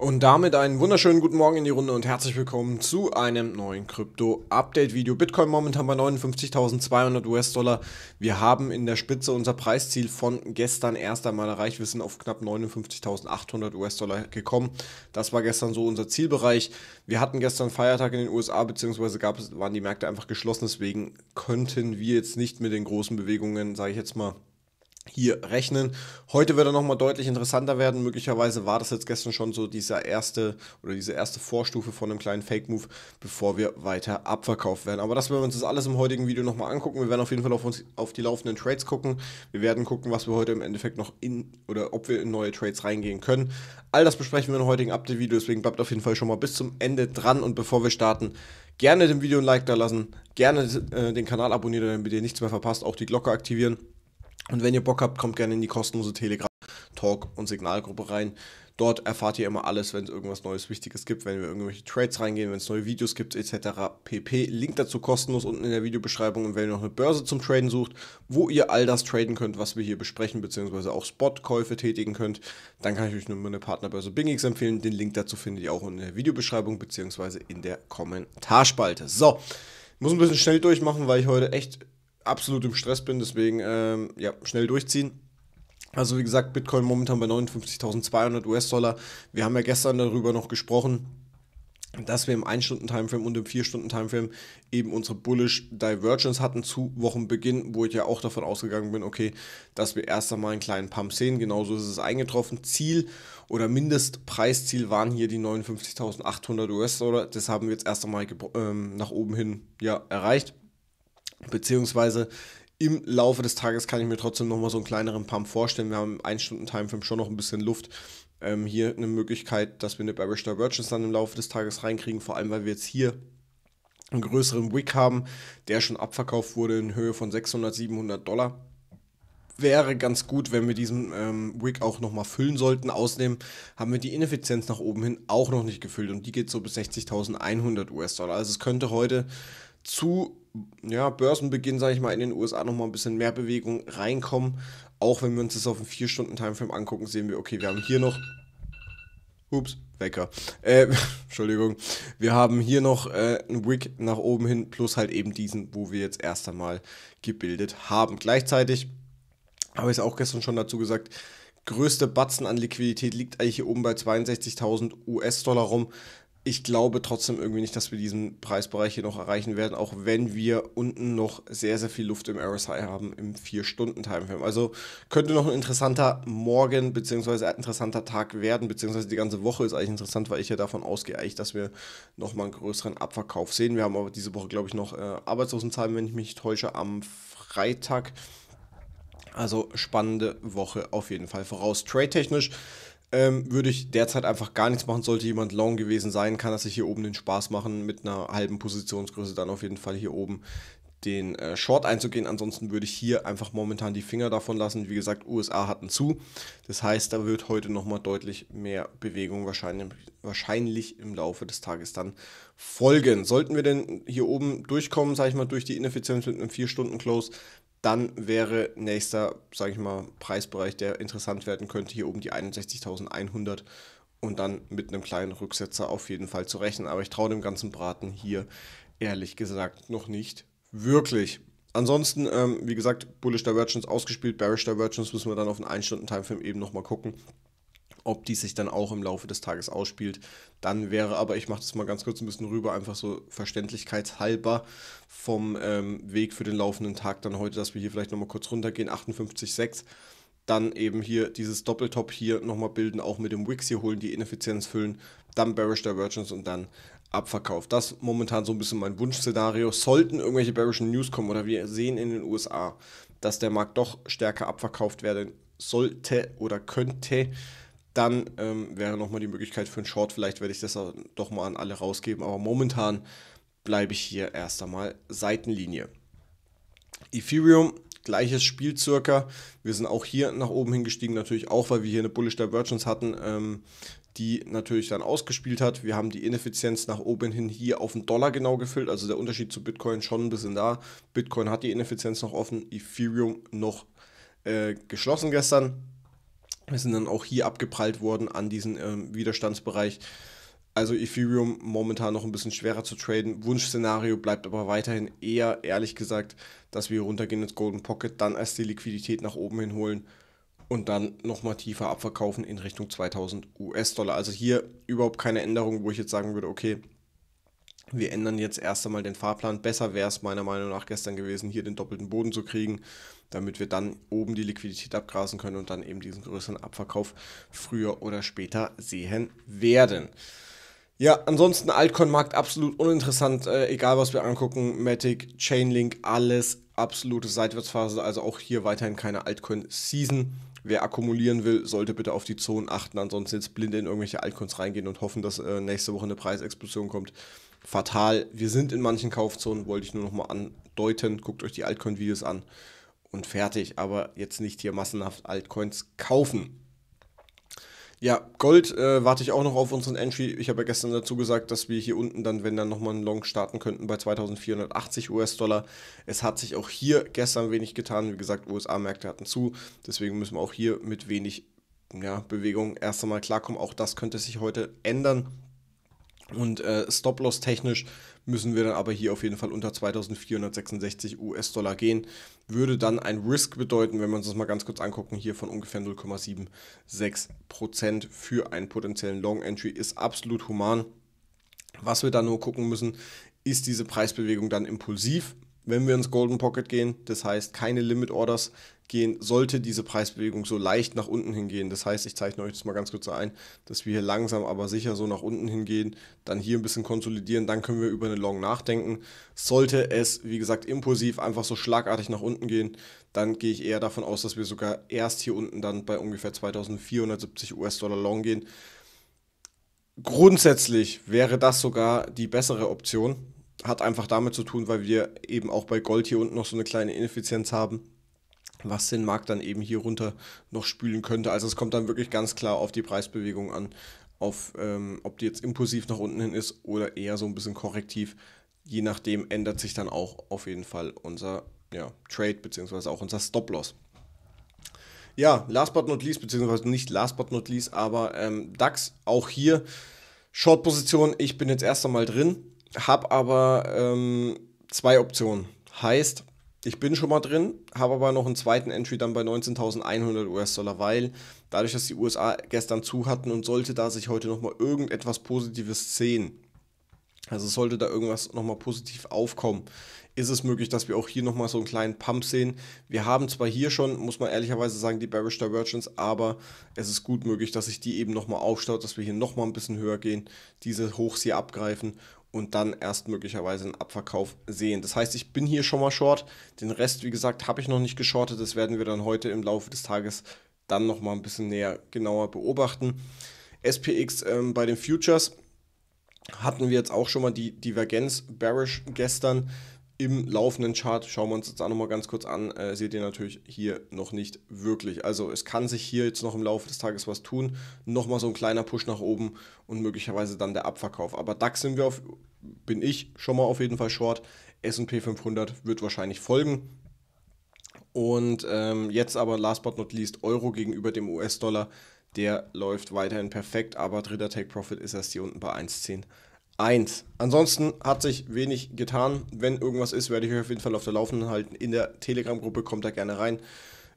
Und damit einen wunderschönen guten Morgen in die Runde und herzlich willkommen zu einem neuen Krypto-Update-Video. Bitcoin momentan bei 59.200 US-Dollar. Wir haben in der Spitze unser Preisziel von gestern erst einmal erreicht. Wir sind auf knapp 59.800 US-Dollar gekommen. Das war gestern so unser Zielbereich. Wir hatten gestern Feiertag in den USA, beziehungsweise gab es, waren die Märkte einfach geschlossen. Deswegen könnten wir jetzt nicht mit den großen Bewegungen, sage ich jetzt mal, hier rechnen. Heute wird er nochmal deutlich interessanter werden. Möglicherweise war das jetzt gestern schon so dieser erste oder diese erste Vorstufe von einem kleinen Fake-Move, bevor wir weiter abverkauft werden. Aber das werden wir uns das alles im heutigen Video nochmal angucken. Wir werden auf jeden Fall auf, uns, auf die laufenden Trades gucken. Wir werden gucken, was wir heute im Endeffekt noch in oder ob wir in neue Trades reingehen können. All das besprechen wir im heutigen Update-Video, deswegen bleibt auf jeden Fall schon mal bis zum Ende dran. Und bevor wir starten, gerne dem Video ein Like da lassen, gerne äh, den Kanal abonnieren, damit ihr nichts mehr verpasst, auch die Glocke aktivieren. Und wenn ihr Bock habt, kommt gerne in die kostenlose Telegram, Talk und Signalgruppe rein. Dort erfahrt ihr immer alles, wenn es irgendwas Neues Wichtiges gibt, wenn wir irgendwelche Trades reingehen, wenn es neue Videos gibt, etc. pp. Link dazu kostenlos unten in der Videobeschreibung. Und wenn ihr noch eine Börse zum Traden sucht, wo ihr all das traden könnt, was wir hier besprechen, beziehungsweise auch Spotkäufe tätigen könnt, dann kann ich euch nur meine Partnerbörse Bingix empfehlen. Den Link dazu findet ihr auch in der Videobeschreibung, beziehungsweise in der Kommentarspalte. So, ich muss ein bisschen schnell durchmachen, weil ich heute echt absolut im Stress bin, deswegen ähm, ja, schnell durchziehen. Also wie gesagt, Bitcoin momentan bei 59.200 US-Dollar. Wir haben ja gestern darüber noch gesprochen, dass wir im 1-Stunden-Timeframe und im 4-Stunden-Timeframe eben unsere Bullish Divergence hatten zu Wochenbeginn, wo ich ja auch davon ausgegangen bin, okay, dass wir erst einmal einen kleinen Pump sehen. Genauso ist es eingetroffen. Ziel oder Mindestpreisziel waren hier die 59.800 US-Dollar. Das haben wir jetzt erst einmal ähm, nach oben hin ja, erreicht. Beziehungsweise im Laufe des Tages kann ich mir trotzdem nochmal so einen kleineren Pump vorstellen. Wir haben im 1-Stunden-Timeframe schon noch ein bisschen Luft. Ähm, hier eine Möglichkeit, dass wir eine Barrister Virgins dann im Laufe des Tages reinkriegen, vor allem weil wir jetzt hier einen größeren Wick haben, der schon abverkauft wurde in Höhe von 600, 700 Dollar. Wäre ganz gut, wenn wir diesen ähm, Wick auch nochmal füllen sollten. Außerdem haben wir die Ineffizienz nach oben hin auch noch nicht gefüllt und die geht so bis 60.100 US-Dollar. Also es könnte heute zu ja, Börsenbeginn, sage ich mal, in den USA nochmal ein bisschen mehr Bewegung reinkommen. Auch wenn wir uns das auf einen 4-Stunden-Timeframe angucken, sehen wir, okay, wir haben hier noch. Ups, Wecker. Äh, Entschuldigung. Wir haben hier noch äh, einen Wick nach oben hin, plus halt eben diesen, wo wir jetzt erst einmal gebildet haben. Gleichzeitig habe ich es auch gestern schon dazu gesagt, größte Batzen an Liquidität liegt eigentlich hier oben bei 62.000 US-Dollar rum ich glaube trotzdem irgendwie nicht, dass wir diesen Preisbereich hier noch erreichen werden, auch wenn wir unten noch sehr, sehr viel Luft im RSI haben im 4-Stunden-Timeframe. Also könnte noch ein interessanter Morgen bzw. ein interessanter Tag werden, beziehungsweise die ganze Woche ist eigentlich interessant, weil ich ja davon ausgehe, eigentlich, dass wir nochmal einen größeren Abverkauf sehen. Wir haben aber diese Woche, glaube ich, noch äh, Arbeitslosenzahlen, wenn ich mich täusche, am Freitag. Also spannende Woche auf jeden Fall voraus. Trade-technisch ähm, würde ich derzeit einfach gar nichts machen. Sollte jemand long gewesen sein, kann er sich hier oben den Spaß machen, mit einer halben Positionsgröße dann auf jeden Fall hier oben den äh, Short einzugehen. Ansonsten würde ich hier einfach momentan die Finger davon lassen. Wie gesagt, USA hatten zu. Das heißt, da wird heute nochmal deutlich mehr Bewegung wahrscheinlich, wahrscheinlich im Laufe des Tages dann folgen. Sollten wir denn hier oben durchkommen, sage ich mal, durch die Ineffizienz mit einem 4-Stunden-Close, dann wäre nächster, sage ich mal, Preisbereich, der interessant werden könnte, hier oben die 61.100 und dann mit einem kleinen Rücksetzer auf jeden Fall zu rechnen. Aber ich traue dem ganzen Braten hier ehrlich gesagt noch nicht wirklich. Ansonsten, ähm, wie gesagt, Bullish Divergence ausgespielt, Bearish Divergence müssen wir dann auf den 1-Stunden-Timeframe eben nochmal gucken ob die sich dann auch im Laufe des Tages ausspielt. Dann wäre aber, ich mache das mal ganz kurz ein bisschen rüber, einfach so verständlichkeitshalber vom ähm, Weg für den laufenden Tag dann heute, dass wir hier vielleicht nochmal kurz runtergehen, 58,6. Dann eben hier dieses Doppeltop hier nochmal bilden, auch mit dem Wix hier holen, die Ineffizienz füllen, dann Bearish Divergence und dann Abverkauf. Das ist momentan so ein bisschen mein Wunschszenario. Sollten irgendwelche bearischen News kommen oder wir sehen in den USA, dass der Markt doch stärker abverkauft werden sollte oder könnte, dann ähm, wäre nochmal die Möglichkeit für einen Short. Vielleicht werde ich das doch mal an alle rausgeben. Aber momentan bleibe ich hier erst einmal Seitenlinie. Ethereum, gleiches Spiel circa. Wir sind auch hier nach oben hingestiegen, natürlich auch, weil wir hier eine Bullish Divergence hatten, ähm, die natürlich dann ausgespielt hat. Wir haben die Ineffizienz nach oben hin hier auf den Dollar genau gefüllt. Also der Unterschied zu Bitcoin schon ein bisschen da. Bitcoin hat die Ineffizienz noch offen, Ethereum noch äh, geschlossen gestern wir sind dann auch hier abgeprallt worden an diesen ähm, Widerstandsbereich. Also Ethereum momentan noch ein bisschen schwerer zu traden. Wunschszenario bleibt aber weiterhin eher, ehrlich gesagt, dass wir runtergehen ins Golden Pocket, dann erst die Liquidität nach oben hin holen und dann nochmal tiefer abverkaufen in Richtung 2000 US-Dollar. Also hier überhaupt keine Änderung, wo ich jetzt sagen würde, okay, wir ändern jetzt erst einmal den Fahrplan. Besser wäre es meiner Meinung nach gestern gewesen, hier den doppelten Boden zu kriegen, damit wir dann oben die Liquidität abgrasen können und dann eben diesen größeren Abverkauf früher oder später sehen werden. Ja, ansonsten Altcoin-Markt absolut uninteressant, äh, egal was wir angucken, Matic, Chainlink, alles absolute Seitwärtsphase, also auch hier weiterhin keine Altcoin-Season. Wer akkumulieren will, sollte bitte auf die Zonen achten, ansonsten jetzt blind in irgendwelche Altcoins reingehen und hoffen, dass äh, nächste Woche eine Preisexplosion kommt fatal. Wir sind in manchen Kaufzonen, wollte ich nur nochmal andeuten. Guckt euch die Altcoin-Videos an und fertig. Aber jetzt nicht hier massenhaft Altcoins kaufen. Ja, Gold äh, warte ich auch noch auf unseren Entry. Ich habe ja gestern dazu gesagt, dass wir hier unten dann, wenn dann nochmal einen Long starten könnten, bei 2480 US-Dollar. Es hat sich auch hier gestern wenig getan. Wie gesagt, USA-Märkte hatten zu. Deswegen müssen wir auch hier mit wenig ja, Bewegung erst einmal klarkommen. Auch das könnte sich heute ändern. Und äh, Stop-Loss-technisch müssen wir dann aber hier auf jeden Fall unter 2466 US-Dollar gehen. Würde dann ein Risk bedeuten, wenn wir uns das mal ganz kurz angucken, hier von ungefähr 0,76% für einen potenziellen Long-Entry ist absolut human. Was wir dann nur gucken müssen, ist diese Preisbewegung dann impulsiv wenn wir ins Golden Pocket gehen. Das heißt, keine Limit Orders gehen, sollte diese Preisbewegung so leicht nach unten hingehen. Das heißt, ich zeichne euch das mal ganz kurz ein, dass wir hier langsam aber sicher so nach unten hingehen, dann hier ein bisschen konsolidieren, dann können wir über eine Long nachdenken. Sollte es, wie gesagt, impulsiv einfach so schlagartig nach unten gehen, dann gehe ich eher davon aus, dass wir sogar erst hier unten dann bei ungefähr 2470 US-Dollar Long gehen. Grundsätzlich wäre das sogar die bessere Option, hat einfach damit zu tun, weil wir eben auch bei Gold hier unten noch so eine kleine Ineffizienz haben, was den Markt dann eben hier runter noch spülen könnte. Also es kommt dann wirklich ganz klar auf die Preisbewegung an, auf ähm, ob die jetzt impulsiv nach unten hin ist oder eher so ein bisschen korrektiv. Je nachdem ändert sich dann auch auf jeden Fall unser ja, Trade beziehungsweise auch unser Stop-Loss. Ja, last but not least, beziehungsweise nicht last but not least, aber ähm, DAX auch hier. Short-Position, ich bin jetzt erst einmal drin habe aber ähm, zwei Optionen. Heißt, ich bin schon mal drin, habe aber noch einen zweiten Entry dann bei 19.100 US-Dollar, weil dadurch, dass die USA gestern zu hatten und sollte da sich heute nochmal irgendetwas Positives sehen, also sollte da irgendwas nochmal positiv aufkommen, ist es möglich, dass wir auch hier nochmal so einen kleinen Pump sehen. Wir haben zwar hier schon, muss man ehrlicherweise sagen, die Bearish Divergence, aber es ist gut möglich, dass sich die eben nochmal aufstaut, dass wir hier nochmal ein bisschen höher gehen, diese Hochs hier abgreifen und dann erst möglicherweise einen Abverkauf sehen. Das heißt, ich bin hier schon mal short. Den Rest, wie gesagt, habe ich noch nicht geschortet. Das werden wir dann heute im Laufe des Tages dann noch mal ein bisschen näher genauer beobachten. SPX ähm, bei den Futures hatten wir jetzt auch schon mal die Divergenz bearish gestern im laufenden Chart, schauen wir uns jetzt auch nochmal ganz kurz an, äh, seht ihr natürlich hier noch nicht wirklich. Also es kann sich hier jetzt noch im Laufe des Tages was tun, nochmal so ein kleiner Push nach oben und möglicherweise dann der Abverkauf. Aber DAX sind wir auf, bin ich schon mal auf jeden Fall short, S&P 500 wird wahrscheinlich folgen. Und ähm, jetzt aber last but not least Euro gegenüber dem US-Dollar, der läuft weiterhin perfekt, aber dritter Take-Profit ist erst hier unten bei 1,10. 1. Ansonsten hat sich wenig getan. Wenn irgendwas ist, werde ich euch auf jeden Fall auf der Laufenden halten. In der Telegram-Gruppe kommt da gerne rein.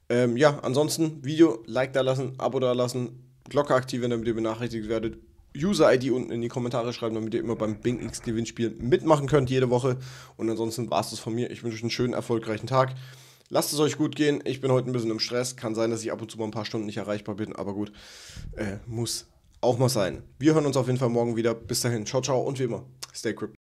Ähm, ja, ansonsten Video, Like da lassen, Abo da lassen, Glocke aktivieren, damit ihr benachrichtigt werdet. User-ID unten in die Kommentare schreiben, damit ihr immer beim Bing X gewinnspiel mitmachen könnt jede Woche. Und ansonsten war es das von mir. Ich wünsche euch einen schönen, erfolgreichen Tag. Lasst es euch gut gehen. Ich bin heute ein bisschen im Stress. Kann sein, dass ich ab und zu mal ein paar Stunden nicht erreichbar bin, aber gut, äh, muss auch mal sein. Wir hören uns auf jeden Fall morgen wieder. Bis dahin, ciao, ciao und wie immer, stay crypto.